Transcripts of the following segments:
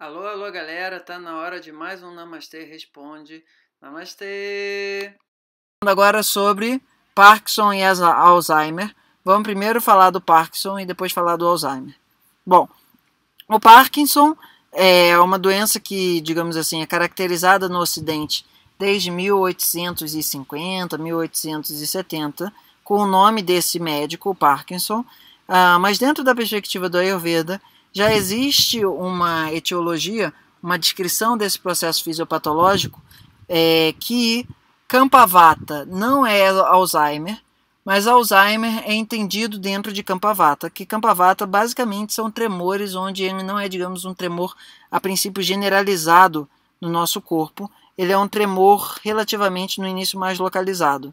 Alô, alô, galera, tá na hora de mais um Namastê Responde. Namastê! Agora sobre Parkinson e Alzheimer. Vamos primeiro falar do Parkinson e depois falar do Alzheimer. Bom, o Parkinson é uma doença que, digamos assim, é caracterizada no Ocidente desde 1850, 1870, com o nome desse médico, o Parkinson, ah, mas dentro da perspectiva do Ayurveda, já existe uma etiologia, uma descrição desse processo fisiopatológico é, que Campavata não é Alzheimer, mas Alzheimer é entendido dentro de Campavata, que Campavata basicamente são tremores onde ele não é, digamos, um tremor a princípio generalizado no nosso corpo, ele é um tremor relativamente no início mais localizado.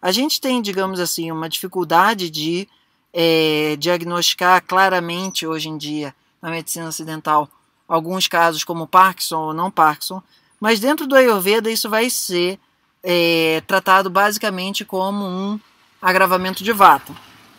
A gente tem, digamos assim, uma dificuldade de é, diagnosticar claramente hoje em dia na medicina ocidental alguns casos como Parkinson ou não Parkinson, mas dentro do Ayurveda isso vai ser é, tratado basicamente como um agravamento de vata.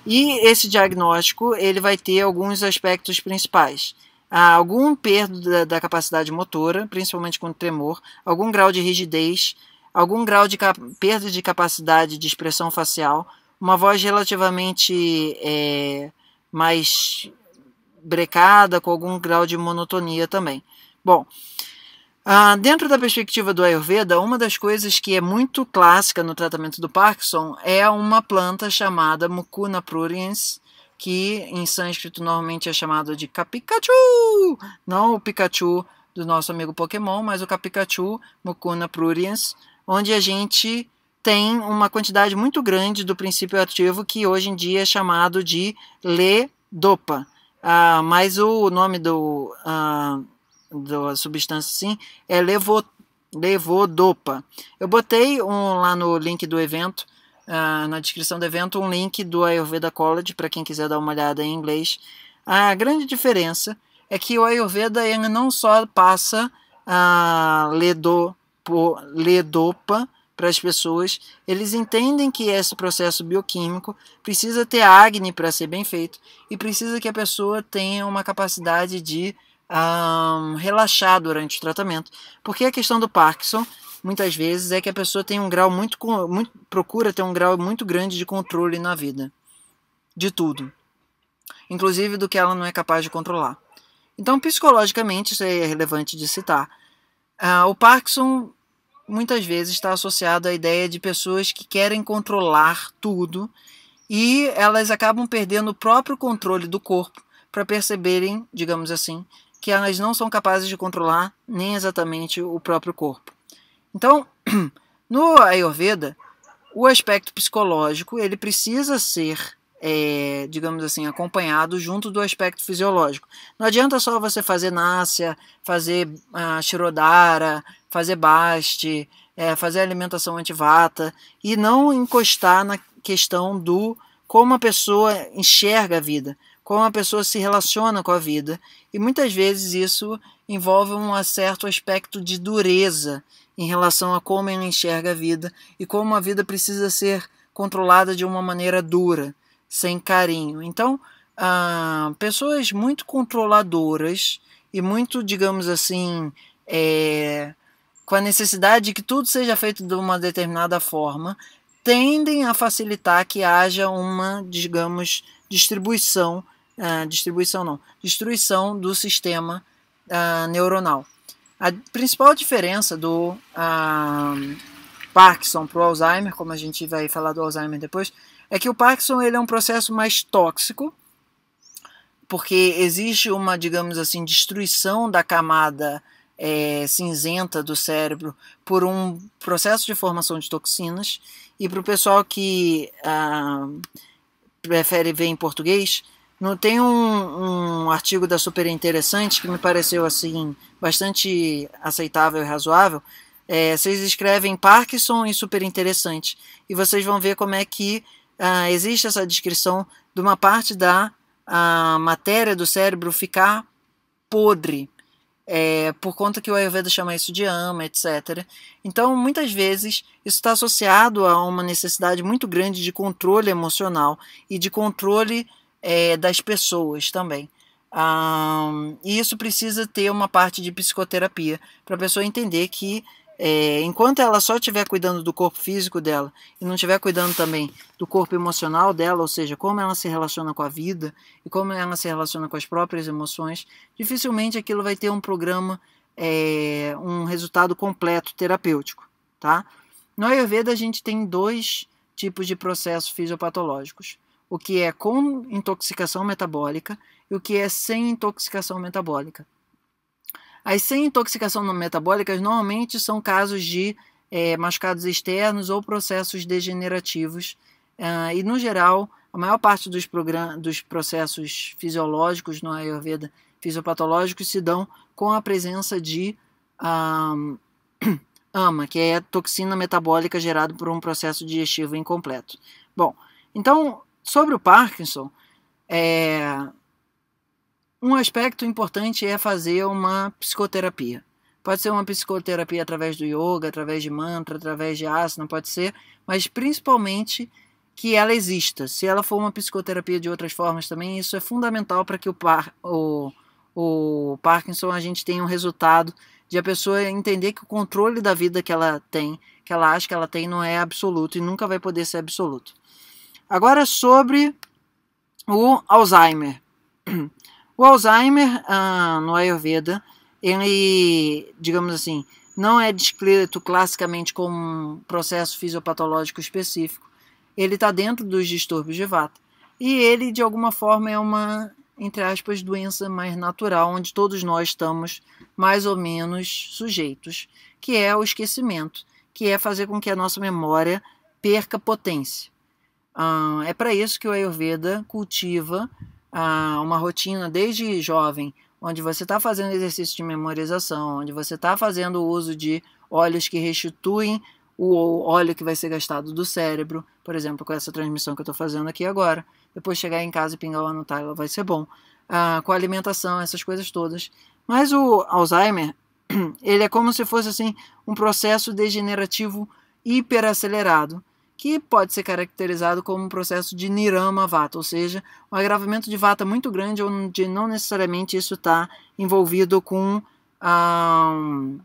E esse diagnóstico ele vai ter alguns aspectos principais. Há algum perdo da, da capacidade motora, principalmente com tremor, algum grau de rigidez, algum grau de perda de capacidade de expressão facial, uma voz relativamente é, mais brecada, com algum grau de monotonia também. Bom, ah, dentro da perspectiva do Ayurveda, uma das coisas que é muito clássica no tratamento do Parkinson é uma planta chamada Mucuna pruriens, que em sânscrito normalmente é chamado de Capikachu, não o Pikachu do nosso amigo Pokémon, mas o Capikachu Mucuna pruriens, onde a gente tem uma quantidade muito grande do princípio ativo que hoje em dia é chamado de ledopa. Ah, mas o nome do, ah, da substância, sim, é levou levodopa. Eu botei um lá no link do evento, ah, na descrição do evento, um link do Ayurveda College, para quem quiser dar uma olhada em inglês. A grande diferença é que o Ayurveda ele não só passa a ah, ledo, ledopa, para as pessoas, eles entendem que esse processo bioquímico precisa ter acne para ser bem feito e precisa que a pessoa tenha uma capacidade de um, relaxar durante o tratamento, porque a questão do Parkinson muitas vezes é que a pessoa tem um grau muito, muito procura ter um grau muito grande de controle na vida, de tudo, inclusive do que ela não é capaz de controlar. Então, psicologicamente, isso é relevante de citar. Uh, o Parkinson muitas vezes está associado à ideia de pessoas que querem controlar tudo e elas acabam perdendo o próprio controle do corpo para perceberem, digamos assim, que elas não são capazes de controlar nem exatamente o próprio corpo. Então, no Ayurveda, o aspecto psicológico ele precisa ser é, digamos assim, acompanhado junto do aspecto fisiológico. Não adianta só você fazer nácia, fazer ah, shirodara, fazer baste, é, fazer alimentação antivata e não encostar na questão do como a pessoa enxerga a vida, como a pessoa se relaciona com a vida. E muitas vezes isso envolve um certo aspecto de dureza em relação a como ela enxerga a vida e como a vida precisa ser controlada de uma maneira dura, sem carinho. Então, ah, pessoas muito controladoras e muito, digamos assim, é, com a necessidade de que tudo seja feito de uma determinada forma, tendem a facilitar que haja uma, digamos, distribuição, uh, distribuição não, destruição do sistema uh, neuronal. A principal diferença do uh, Parkinson para o Alzheimer, como a gente vai falar do Alzheimer depois, é que o Parkinson ele é um processo mais tóxico, porque existe uma, digamos assim, destruição da camada é, cinzenta do cérebro por um processo de formação de toxinas, e para o pessoal que ah, prefere ver em português, não tem um, um artigo da Super Interessante que me pareceu assim bastante aceitável e razoável. É, vocês escrevem Parkinson e Super Interessante, e vocês vão ver como é que ah, existe essa descrição de uma parte da ah, matéria do cérebro ficar podre é, por conta que o Ayurveda chama isso de ama, etc. Então, muitas vezes, isso está associado a uma necessidade muito grande de controle emocional e de controle é, das pessoas também. Um, e isso precisa ter uma parte de psicoterapia para a pessoa entender que é, enquanto ela só estiver cuidando do corpo físico dela e não estiver cuidando também do corpo emocional dela, ou seja, como ela se relaciona com a vida e como ela se relaciona com as próprias emoções, dificilmente aquilo vai ter um programa, é, um resultado completo terapêutico, tá? No Ayurveda a gente tem dois tipos de processos fisiopatológicos, o que é com intoxicação metabólica e o que é sem intoxicação metabólica. As sem intoxicação metabólicas normalmente são casos de é, machucados externos ou processos degenerativos. Uh, e, no geral, a maior parte dos, dos processos fisiológicos no Ayurveda, fisiopatológicos, se dão com a presença de AMA, que é toxina metabólica gerada por um processo digestivo incompleto. Bom, então, sobre o Parkinson, é, um aspecto importante é fazer uma psicoterapia. Pode ser uma psicoterapia através do yoga, através de mantra, através de asana, pode ser, mas principalmente que ela exista. Se ela for uma psicoterapia de outras formas também, isso é fundamental para que o, par, o, o Parkinson a gente tenha um resultado de a pessoa entender que o controle da vida que ela tem, que ela acha que ela tem, não é absoluto e nunca vai poder ser absoluto. Agora sobre o Alzheimer. O Alzheimer, ah, no Ayurveda, ele, digamos assim, não é descrito classicamente como um processo fisiopatológico específico. Ele está dentro dos distúrbios de vata. E ele, de alguma forma, é uma, entre aspas, doença mais natural, onde todos nós estamos mais ou menos sujeitos, que é o esquecimento, que é fazer com que a nossa memória perca potência. Ah, é para isso que o Ayurveda cultiva a uma rotina desde jovem, onde você está fazendo exercício de memorização, onde você está fazendo uso de óleos que restituem o óleo que vai ser gastado do cérebro, por exemplo, com essa transmissão que eu estou fazendo aqui agora. Depois chegar em casa e pingar o ano Tyler vai ser bom. Ah, com a alimentação, essas coisas todas. Mas o Alzheimer, ele é como se fosse assim um processo degenerativo hiperacelerado que pode ser caracterizado como um processo de nirama vata, ou seja, um agravamento de vata muito grande, onde não necessariamente isso está envolvido com, um,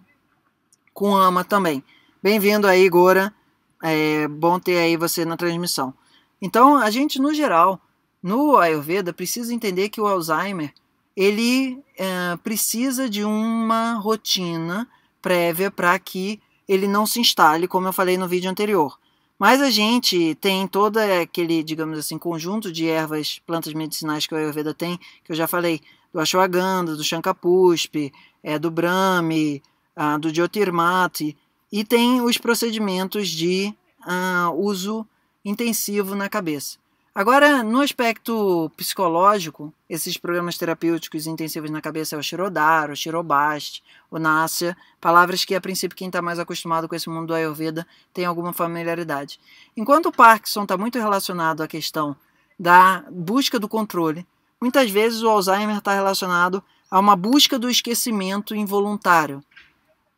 com ama também. Bem-vindo aí, Gora. É bom ter aí você na transmissão. Então, a gente, no geral, no Ayurveda, precisa entender que o Alzheimer ele é, precisa de uma rotina prévia para que ele não se instale, como eu falei no vídeo anterior. Mas a gente tem todo aquele, digamos assim, conjunto de ervas, plantas medicinais que o Ayurveda tem, que eu já falei, do ashwagandha, do shankapuspe, é, do brahmi, ah, do jyotirmati, e tem os procedimentos de ah, uso intensivo na cabeça. Agora, no aspecto psicológico, esses programas terapêuticos intensivos na cabeça é o Shirodar, o Shirobast, o Nasya, palavras que a princípio quem está mais acostumado com esse mundo do Ayurveda tem alguma familiaridade. Enquanto o Parkinson está muito relacionado à questão da busca do controle, muitas vezes o Alzheimer está relacionado a uma busca do esquecimento involuntário.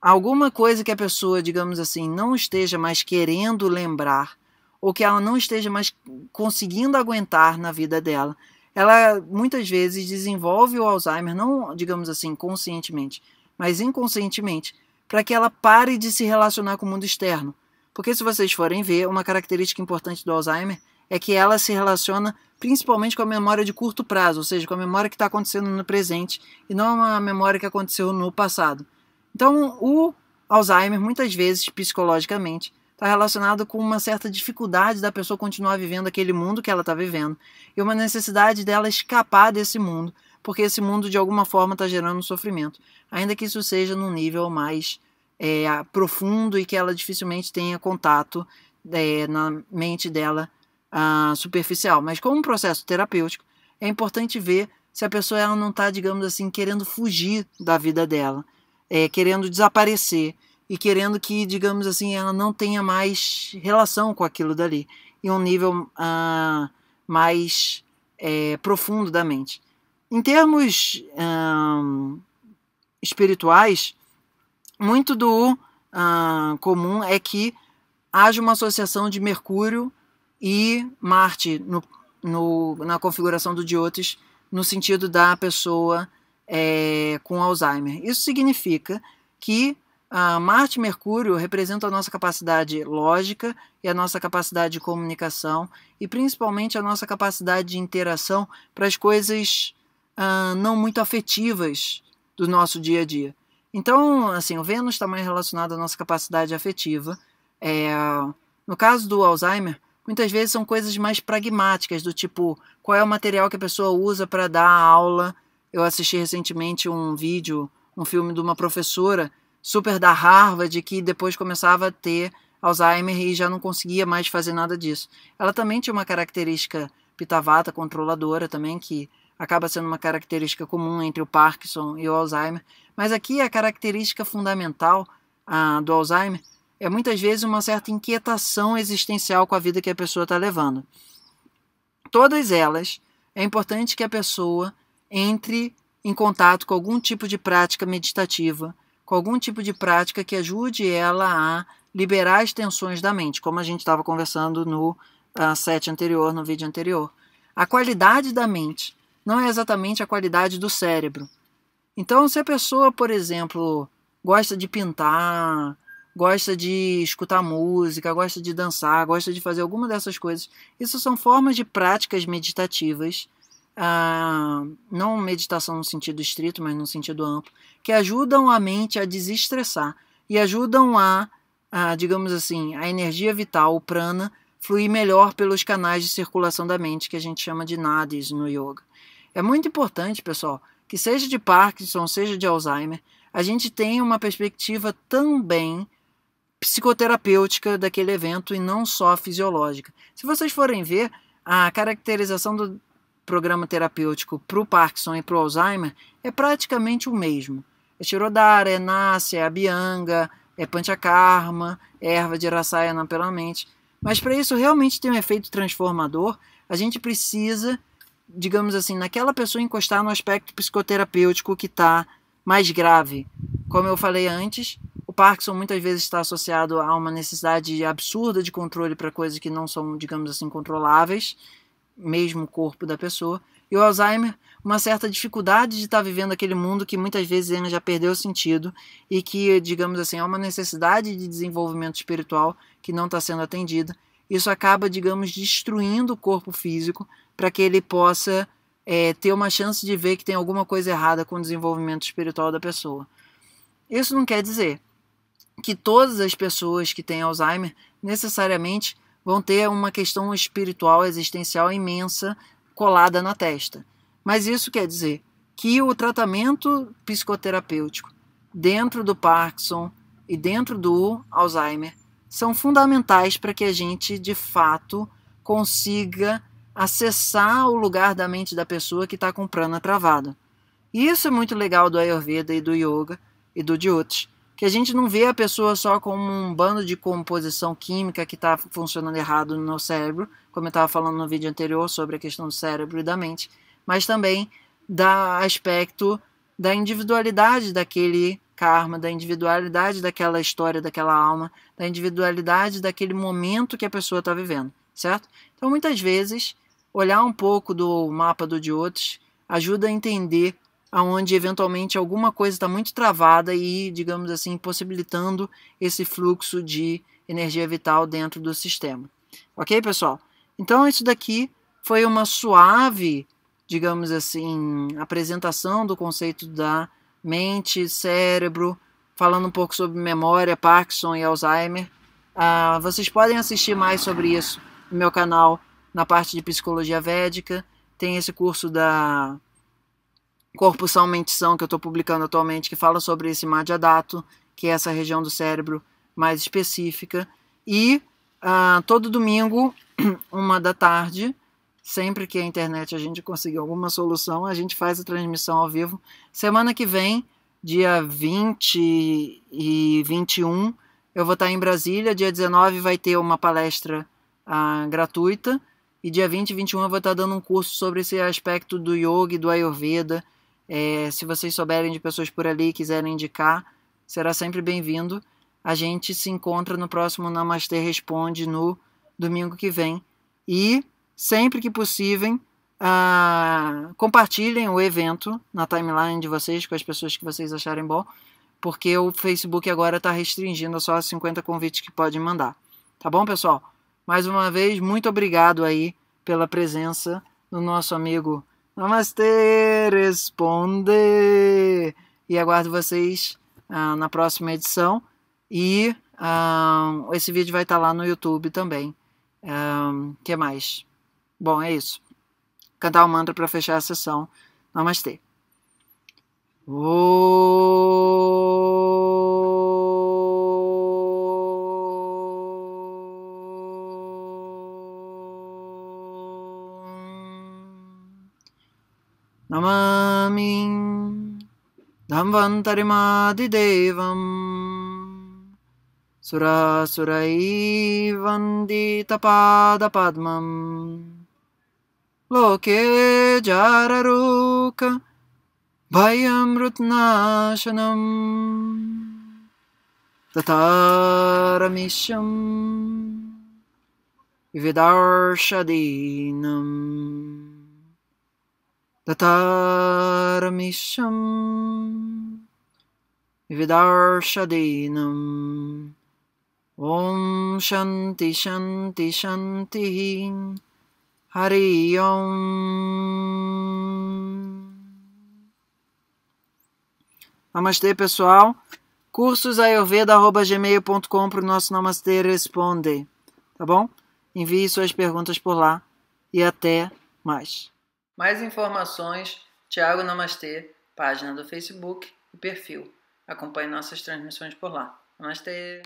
Alguma coisa que a pessoa, digamos assim, não esteja mais querendo lembrar ou que ela não esteja mais conseguindo aguentar na vida dela, ela muitas vezes desenvolve o Alzheimer, não digamos assim conscientemente, mas inconscientemente, para que ela pare de se relacionar com o mundo externo. Porque se vocês forem ver, uma característica importante do Alzheimer é que ela se relaciona principalmente com a memória de curto prazo, ou seja, com a memória que está acontecendo no presente e não uma memória que aconteceu no passado. Então, o Alzheimer, muitas vezes, psicologicamente, está relacionado com uma certa dificuldade da pessoa continuar vivendo aquele mundo que ela está vivendo e uma necessidade dela escapar desse mundo, porque esse mundo de alguma forma está gerando sofrimento, ainda que isso seja num nível mais é, profundo e que ela dificilmente tenha contato é, na mente dela ah, superficial. Mas como um processo terapêutico, é importante ver se a pessoa ela não está, digamos assim, querendo fugir da vida dela, é, querendo desaparecer e querendo que, digamos assim, ela não tenha mais relação com aquilo dali e um nível uh, mais é, profundo da mente. Em termos ah, espirituais, muito do uh, comum é que haja uma associação de Mercúrio e Marte no, no, na configuração do Diotis, no sentido da pessoa é, com Alzheimer. Isso significa que a Marte e Mercúrio representam a nossa capacidade lógica e a nossa capacidade de comunicação e principalmente a nossa capacidade de interação para as coisas uh, não muito afetivas do nosso dia a dia. Então, assim, o Vênus está mais relacionado à nossa capacidade afetiva. É, no caso do Alzheimer, muitas vezes são coisas mais pragmáticas, do tipo qual é o material que a pessoa usa para dar a aula. Eu assisti recentemente um vídeo, um filme de uma professora super da Harvard que depois começava a ter Alzheimer e já não conseguia mais fazer nada disso. Ela também tinha uma característica pitavata, controladora também, que acaba sendo uma característica comum entre o Parkinson e o Alzheimer. Mas aqui a característica fundamental a, do Alzheimer é muitas vezes uma certa inquietação existencial com a vida que a pessoa está levando. Todas elas, é importante que a pessoa entre em contato com algum tipo de prática meditativa com algum tipo de prática que ajude ela a liberar as tensões da mente, como a gente estava conversando no uh, set anterior, no vídeo anterior. A qualidade da mente não é exatamente a qualidade do cérebro. Então, se a pessoa, por exemplo, gosta de pintar, gosta de escutar música, gosta de dançar, gosta de fazer alguma dessas coisas, isso são formas de práticas meditativas não meditação no sentido estrito, mas no sentido amplo, que ajudam a mente a desestressar e ajudam a, a digamos assim, a energia vital, o prana, fluir melhor pelos canais de circulação da mente, que a gente chama de nadis no yoga. É muito importante, pessoal, que seja de Parkinson, seja de Alzheimer, a gente tenha uma perspectiva também psicoterapêutica daquele evento e não só fisiológica. Se vocês forem ver, a caracterização do, programa terapêutico para o Parkinson e para o Alzheimer é praticamente o mesmo. É Shirodara, é Nácia, é Abhyanga, é Panchakarma, é erva de Rasayana pela mente. Mas para isso realmente ter um efeito transformador, a gente precisa, digamos assim, naquela pessoa encostar no aspecto psicoterapêutico que está mais grave. Como eu falei antes, o Parkinson muitas vezes está associado a uma necessidade absurda de controle para coisas que não são, digamos assim, controláveis mesmo corpo da pessoa, e o Alzheimer, uma certa dificuldade de estar tá vivendo aquele mundo que muitas vezes ele já perdeu o sentido e que, digamos assim, é uma necessidade de desenvolvimento espiritual que não está sendo atendida. Isso acaba, digamos, destruindo o corpo físico para que ele possa é, ter uma chance de ver que tem alguma coisa errada com o desenvolvimento espiritual da pessoa. Isso não quer dizer que todas as pessoas que têm Alzheimer necessariamente vão ter uma questão espiritual, existencial imensa colada na testa. Mas isso quer dizer que o tratamento psicoterapêutico dentro do Parkinson e dentro do Alzheimer são fundamentais para que a gente, de fato, consiga acessar o lugar da mente da pessoa que está com o prana travado. E isso é muito legal do Ayurveda e do Yoga e do de outros que a gente não vê a pessoa só como um bando de composição química que está funcionando errado no cérebro, como eu estava falando no vídeo anterior sobre a questão do cérebro e da mente, mas também da aspecto da individualidade daquele karma, da individualidade daquela história, daquela alma, da individualidade daquele momento que a pessoa está vivendo, certo? Então, muitas vezes, olhar um pouco do mapa do Diotes ajuda a entender aonde eventualmente alguma coisa está muito travada e, digamos assim, possibilitando esse fluxo de energia vital dentro do sistema. Ok, pessoal? Então, isso daqui foi uma suave, digamos assim, apresentação do conceito da mente, cérebro, falando um pouco sobre memória, Parkinson e Alzheimer. Ah, vocês podem assistir mais sobre isso no meu canal, na parte de Psicologia Védica. Tem esse curso da Corpo São Mente São, que eu estou publicando atualmente, que fala sobre esse Madhyadato, que é essa região do cérebro mais específica. E ah, todo domingo, uma da tarde, sempre que a internet a gente conseguir alguma solução, a gente faz a transmissão ao vivo. Semana que vem, dia 20 e 21, eu vou estar em Brasília. Dia 19 vai ter uma palestra ah, gratuita. E dia 20 e 21 eu vou estar dando um curso sobre esse aspecto do yoga e do ayurveda é, se vocês souberem de pessoas por ali e quiserem indicar, será sempre bem-vindo. A gente se encontra no próximo Namastê Responde no domingo que vem. E, sempre que possível, ah, compartilhem o evento na timeline de vocês com as pessoas que vocês acharem bom, porque o Facebook agora está restringindo só 50 convites que podem mandar. Tá bom, pessoal? Mais uma vez, muito obrigado aí pela presença do nosso amigo Namastê, responde! E aguardo vocês ah, na próxima edição. E ah, esse vídeo vai estar tá lá no YouTube também. O ah, que mais? Bom, é isso. Cantar o um mantra para fechar a sessão. Namastê. Oh. नमामि धन्वन्तरिमादिदेवम् सुरासुरै वन्दितपादपद्मम् लोके जाररूक भयमृत्नाशनम् तथा विदार्षदीनम् Tatarmisham Vidarshadinam Om Shanti Shanti Shanti Hari Om Namastê pessoal, cursosayurveda.gmail.com para o nosso Namastê Responde, tá bom? Envie suas perguntas por lá e até mais. Mais informações, Tiago Namastê, página do Facebook e perfil. Acompanhe nossas transmissões por lá. Namastê!